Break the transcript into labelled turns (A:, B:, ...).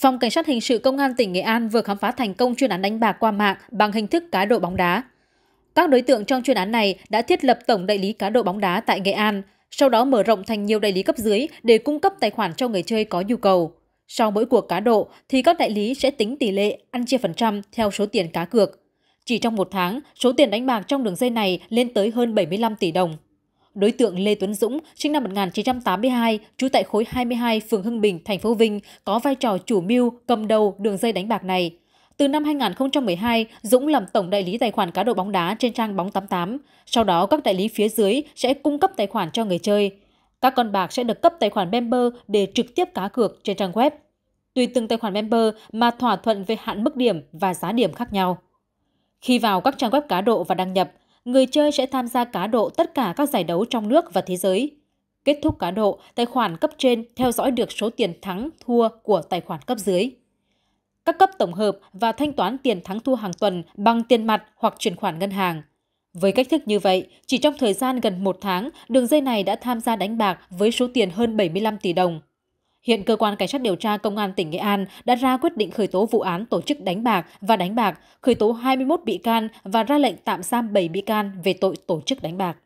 A: Phòng Cảnh sát Hình sự Công an tỉnh Nghệ An vừa khám phá thành công chuyên án đánh bạc qua mạng bằng hình thức cá độ bóng đá. Các đối tượng trong chuyên án này đã thiết lập tổng đại lý cá độ bóng đá tại Nghệ An, sau đó mở rộng thành nhiều đại lý cấp dưới để cung cấp tài khoản cho người chơi có nhu cầu. Sau mỗi cuộc cá độ thì các đại lý sẽ tính tỷ lệ ăn chia phần trăm theo số tiền cá cược. Chỉ trong một tháng, số tiền đánh bạc trong đường dây này lên tới hơn 75 tỷ đồng. Đối tượng Lê Tuấn Dũng, sinh năm 1982, trú tại khối 22, phường Hưng Bình, thành phố Vinh, có vai trò chủ mưu, cầm đầu đường dây đánh bạc này. Từ năm 2012, Dũng làm tổng đại lý tài khoản cá độ bóng đá trên trang bóng 88. Sau đó, các đại lý phía dưới sẽ cung cấp tài khoản cho người chơi. Các con bạc sẽ được cấp tài khoản member để trực tiếp cá cược trên trang web. Tùy từng tài khoản member mà thỏa thuận về hạn mức điểm và giá điểm khác nhau. Khi vào các trang web cá độ và đăng nhập, người chơi sẽ tham gia cá độ tất cả các giải đấu trong nước và thế giới. Kết thúc cá độ, tài khoản cấp trên theo dõi được số tiền thắng, thua của tài khoản cấp dưới. Các cấp tổng hợp và thanh toán tiền thắng thua hàng tuần bằng tiền mặt hoặc chuyển khoản ngân hàng. Với cách thức như vậy, chỉ trong thời gian gần một tháng, đường dây này đã tham gia đánh bạc với số tiền hơn 75 tỷ đồng. Hiện cơ quan cảnh sát điều tra công an tỉnh Nghệ An đã ra quyết định khởi tố vụ án tổ chức đánh bạc và đánh bạc, khởi tố 21 bị can và ra lệnh tạm giam 7 bị can về tội tổ chức đánh bạc.